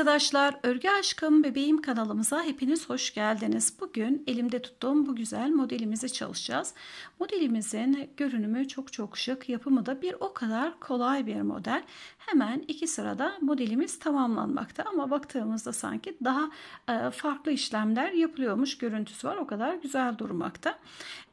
arkadaşlar, Örgü Aşkım Bebeğim kanalımıza hepiniz hoş geldiniz. Bugün elimde tuttuğum bu güzel modelimizi çalışacağız. Modelimizin görünümü çok çok şık, yapımı da bir o kadar kolay bir model. Hemen iki sırada modelimiz tamamlanmakta ama baktığımızda sanki daha e, farklı işlemler yapılıyormuş görüntüsü var. O kadar güzel durmakta.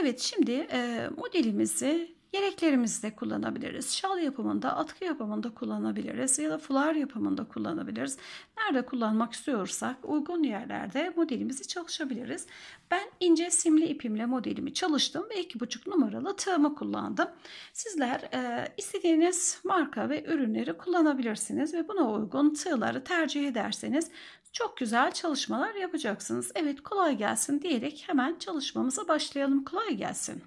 Evet şimdi e, modelimizi Yeleklerimizde kullanabiliriz. Şal yapımında, atkı yapımında kullanabiliriz ya da fular yapımında kullanabiliriz. Nerede kullanmak istiyorsak uygun yerlerde modelimizi çalışabiliriz. Ben ince simli ipimle modelimi çalıştım ve 2,5 numaralı tığımı kullandım. Sizler e, istediğiniz marka ve ürünleri kullanabilirsiniz ve buna uygun tığları tercih ederseniz çok güzel çalışmalar yapacaksınız. Evet kolay gelsin diyerek hemen çalışmamıza başlayalım. Kolay gelsin.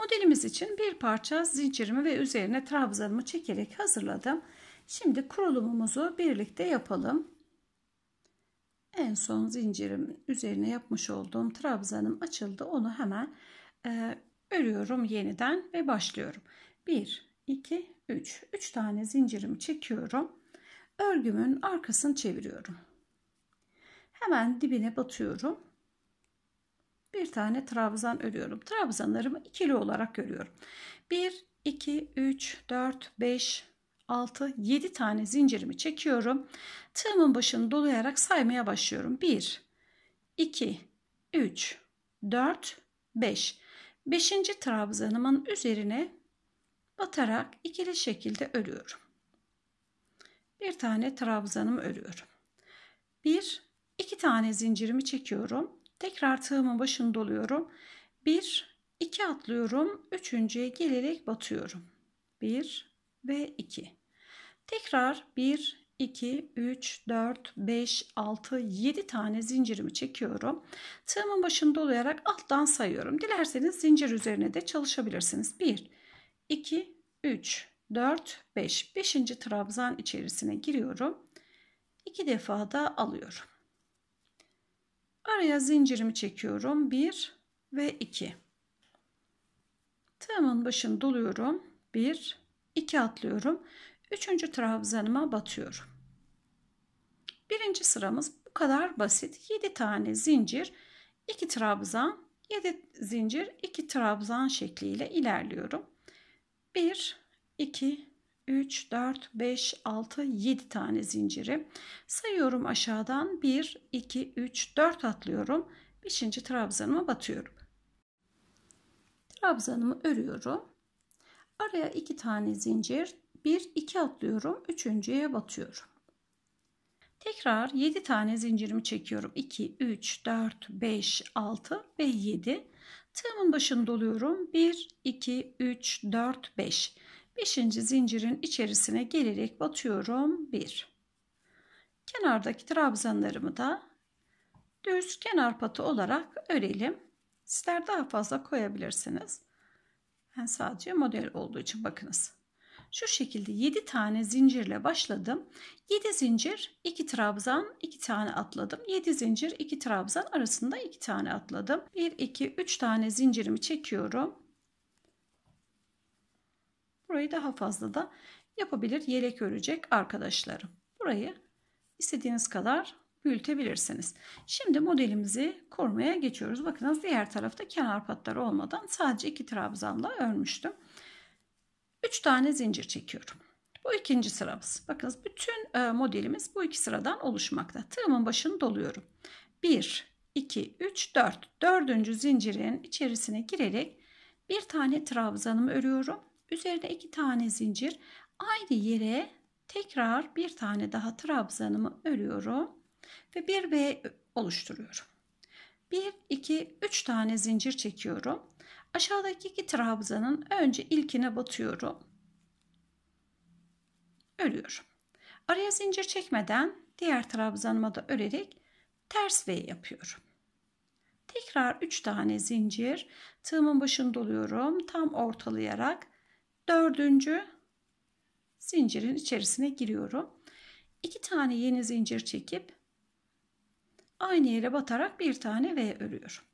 Modelimiz için bir parça zincirimi ve üzerine trabzanımı çekerek hazırladım. Şimdi kurulumumuzu birlikte yapalım. En son zincirim üzerine yapmış olduğum trabzanım açıldı. Onu hemen e, örüyorum yeniden ve başlıyorum. 1, 2, 3. 3 tane zincirimi çekiyorum. Örgümün arkasını çeviriyorum. Hemen dibine batıyorum bir tane trabzan örüyorum. Trabzanlarımı ikili olarak örüyorum. 1, 2, 3, 4, 5, 6, 7 tane zincirimi çekiyorum. Tığımın başını dolayarak saymaya başlıyorum. 1, 2, 3, 4, 5. Beşinci trabzanımın üzerine batarak ikili şekilde örüyorum. Bir tane trabzanımı örüyorum. 1, 2 tane zincirimi çekiyorum. Tekrar tığımın başını doluyorum. 1, 2 atlıyorum. Üçüncüye gelerek batıyorum. 1 ve 2. Tekrar 1, 2, 3, 4, 5, 6, 7 tane zincirimi çekiyorum. Tığımın başını dolayarak alttan sayıyorum. Dilerseniz zincir üzerine de çalışabilirsiniz. 1, 2, 3, 4, 5. 5. trabzan içerisine giriyorum. 2 defa da alıyorum. Araya zincirimi çekiyorum. 1 ve 2. Tığımın başını doluyorum. 1, 2 atlıyorum. 3. trabzanıma batıyorum. Birinci sıramız bu kadar basit. 7 tane zincir, 2 trabzan, 7 zincir, 2 trabzan şekliyle ilerliyorum. 1, 2, 3, 4, 5, 6, 7 tane zinciri. Sayıyorum aşağıdan 1, 2, 3, 4 atlıyorum. 5. trabzanıma batıyorum. Trabzanımı örüyorum. Araya 2 tane zincir. 1, 2 atlıyorum. 3.ye batıyorum. Tekrar 7 tane zincirimi çekiyorum. 2, 3, 4, 5, 6 ve 7. Tığımın başını doluyorum. 1, 2, 3, 4, 5. Beşinci zincirin içerisine gelerek batıyorum. Bir. Kenardaki trabzanlarımı da düz kenar patı olarak örelim. Sizler daha fazla koyabilirsiniz. Ben sadece model olduğu için bakınız. Şu şekilde 7 tane zincirle başladım. 7 zincir, 2 trabzan, 2 tane atladım. 7 zincir, 2 trabzan arasında 2 tane atladım. 1 2 3 tane zincirimi çekiyorum. Burayı daha fazla da yapabilir, yelek örecek arkadaşlarım. Burayı istediğiniz kadar büyütebilirsiniz. Şimdi modelimizi korumaya geçiyoruz. Bakınız diğer tarafta kenar patları olmadan sadece iki trabzanla örmüştüm. 3 tane zincir çekiyorum. Bu ikinci sıramız. Bakınız bütün e, modelimiz bu iki sıradan oluşmakta. Tığımın başını doluyorum. 1, 2, 3, 4. Dördüncü zincirin içerisine girerek bir tane trabzanımı örüyorum. Üzerine iki tane zincir. Aynı yere tekrar bir tane daha trabzanımı örüyorum ve bir V oluşturuyorum. 1, 2, 3 tane zincir çekiyorum. Aşağıdaki iki trabzanın önce ilkine batıyorum. Örüyorum. Araya zincir çekmeden diğer trabzanıma da örerek ters V yapıyorum. Tekrar 3 tane zincir tığımın başını doluyorum. Tam ortalayarak Dördüncü zincirin içerisine giriyorum. İki tane yeni zincir çekip aynı yere batarak bir tane V örüyorum.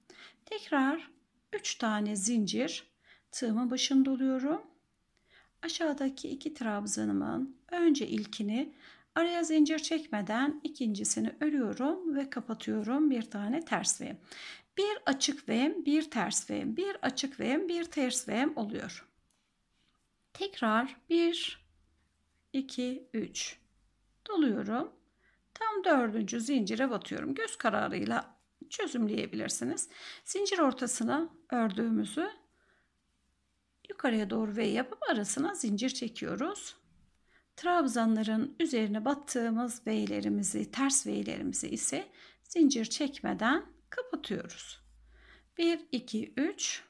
Tekrar üç tane zincir tığımın başında oluyorum. Aşağıdaki iki trabzanımın önce ilkini araya zincir çekmeden ikincisini örüyorum ve kapatıyorum bir tane ters V. Bir açık V, bir ters V, bir açık V, bir ters V oluyor. Tekrar 1, 2, 3 doluyorum. Tam dördüncü zincire batıyorum. Göz kararıyla çözümleyebilirsiniz. Zincir ortasına ördüğümüzü yukarıya doğru V yapıp arasına zincir çekiyoruz. Trabzanların üzerine battığımız V'lerimizi, ters V'lerimizi ise zincir çekmeden kapatıyoruz. 1, 2, 3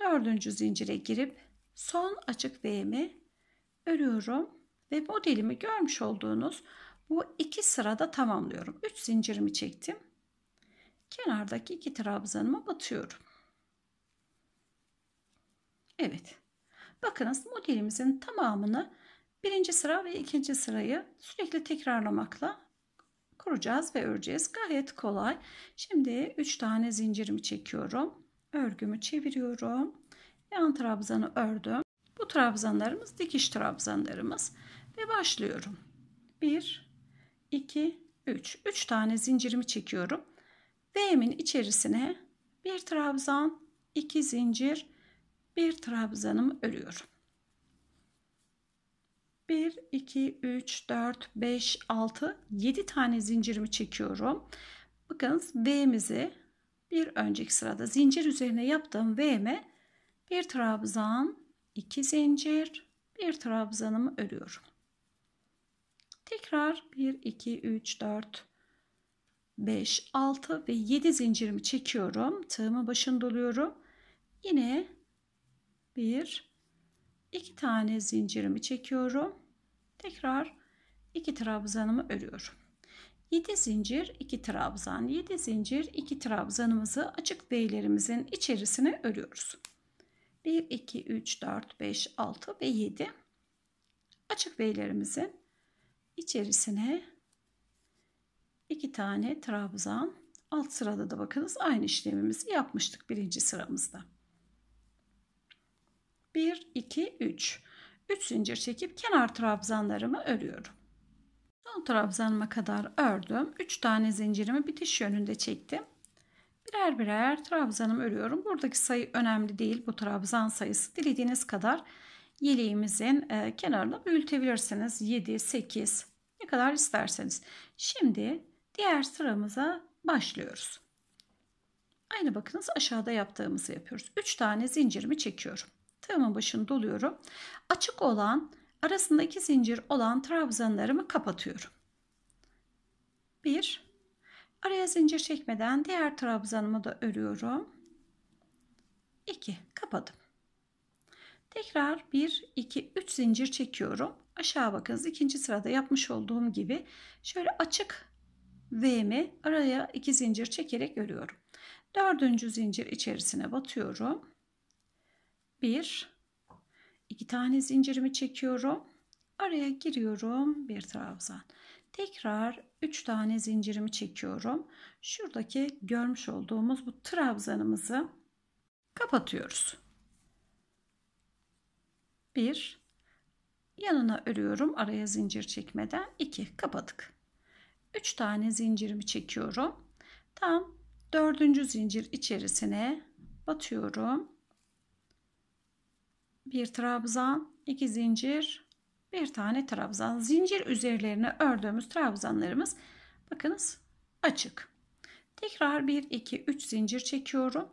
dördüncü zincire girip son açık V'mi örüyorum ve modelimi görmüş olduğunuz bu iki sırada tamamlıyorum. 3 zincirimi çektim. Kenardaki iki trabzanıma batıyorum. Evet. Bakınız modelimizin tamamını birinci sıra ve ikinci sırayı sürekli tekrarlamakla kuracağız ve öreceğiz. Gayet kolay. Şimdi 3 tane zincirimi çekiyorum. Örgümü çeviriyorum yan trabzanı ördüm. Bu trabzanlarımız dikiş trabzanlarımız ve başlıyorum. 1 2 3 3 tane zincirimi çekiyorum. V'min içerisine bir trabzan, iki zincir, bir trabzanımı örüyorum. 1 2 3 4 5 6 7 tane zincirimi çekiyorum. Bakınız, V'mizi bir önceki sırada zincir üzerine yaptığım V'me bir trabzan, iki zincir, bir trabzanımı örüyorum. Tekrar 1, 2, 3, 4, 5, 6 ve 7 zincirimi çekiyorum. Tığımı başını doluyorum. Yine 1, 2 tane zincirimi çekiyorum. Tekrar 2 trabzanımı örüyorum. 7 zincir 2 trabzan 7 zincir 2 trabzanımızı açık beylerimizin içerisine örüyoruz. 1, 2, 3, 4, 5, 6 ve 7 açık V'lerimizin içerisine iki tane trabzan alt sırada da bakınız aynı işlemimizi yapmıştık birinci sıramızda. 1, 2, 3. 3 zincir çekip kenar trabzanlarımı örüyorum. Son trabzanıma kadar ördüm. 3 tane zincirimi bitiş yönünde çektim. Birer birer trabzanımı örüyorum. Buradaki sayı önemli değil. Bu trabzan sayısı. Dilediğiniz kadar yeleğimizin e, kenarına büyütebilirsiniz. 7, 8 ne kadar isterseniz. Şimdi diğer sıramıza başlıyoruz. Aynı bakınız aşağıda yaptığımızı yapıyoruz. 3 tane zincirimi çekiyorum. Tığımın başını doluyorum. Açık olan arasında iki zincir olan trabzanlarımı kapatıyorum. 1 Araya zincir çekmeden diğer trabzanımı da örüyorum. 2 kapadım. Tekrar 1 2 3 zincir çekiyorum. Aşağı bakınız ikinci sırada yapmış olduğum gibi şöyle açık V'mi araya 2 zincir çekerek örüyorum. Dördüncü zincir içerisine batıyorum. 1 2 tane zincirimi çekiyorum. Araya giriyorum bir trabzan. Tekrar 3 tane zincirimi çekiyorum. Şuradaki görmüş olduğumuz bu trabzanımızı kapatıyoruz. 1 yanına örüyorum araya zincir çekmeden 2 kapadık. 3 tane zincirimi çekiyorum. Tam 4. zincir içerisine batıyorum. Bir trabzan, iki zincir, bir tane trabzan zincir üzerlerine ördüğümüz trabzanlarımız bakınız açık. Tekrar 1 2 3 zincir çekiyorum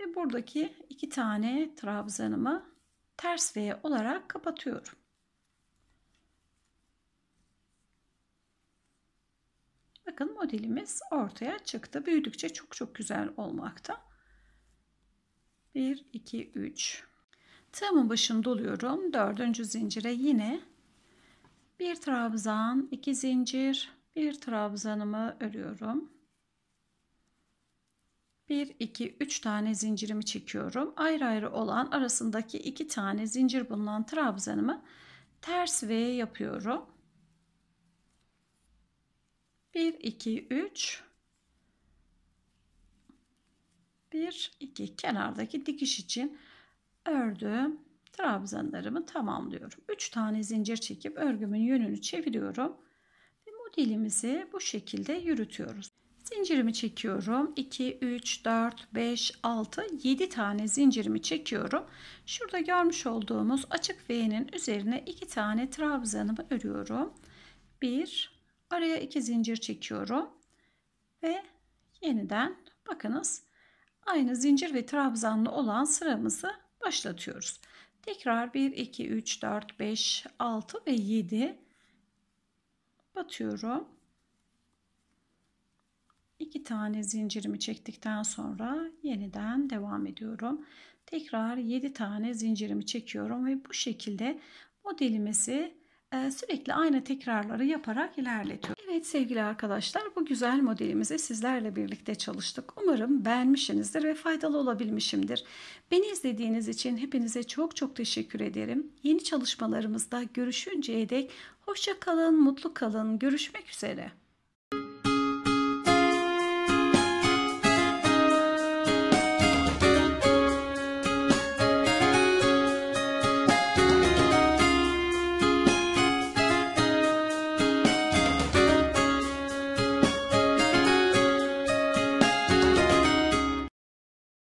ve buradaki iki tane trabzanımı ters V olarak kapatıyorum. Bakın modelimiz ortaya çıktı. Büyüdükçe çok çok güzel olmakta. 1 2 3 Tığımın başını doluyorum. Dördüncü zincire yine bir trabzan, iki zincir, bir trabzanımı örüyorum. Bir iki üç tane zincirimi çekiyorum. Ayrı ayrı olan arasındaki iki tane zincir bulunan trabzanımı ters V yapıyorum. Bir iki üç. Bir iki kenardaki dikiş için ördüm. Trabzanlarımı tamamlıyorum. 3 tane zincir çekip örgümün yönünü çeviriyorum. Ve modelimizi bu şekilde yürütüyoruz. Zincirimi çekiyorum. 2, 3, 4, 5, 6, 7 tane zincirimi çekiyorum. Şurada görmüş olduğumuz açık V'nin üzerine 2 tane trabzanımı örüyorum. 1, araya 2 zincir çekiyorum. Ve yeniden bakınız aynı zincir ve trabzanlı olan sıramızı başlatıyoruz. Tekrar 1, 2, 3, 4, 5, 6 ve 7 batıyorum. 2 tane zincirimi çektikten sonra yeniden devam ediyorum. Tekrar 7 tane zincirimi çekiyorum ve bu şekilde modelimizi ee, sürekli aynı tekrarları yaparak ilerletiyor. Evet sevgili arkadaşlar bu güzel modelimizi sizlerle birlikte çalıştık. Umarım beğenmişsinizdir ve faydalı olabilmişimdir. Beni izlediğiniz için hepinize çok çok teşekkür ederim. Yeni çalışmalarımızda görüşünceye dek hoşça kalın, mutlu kalın. Görüşmek üzere.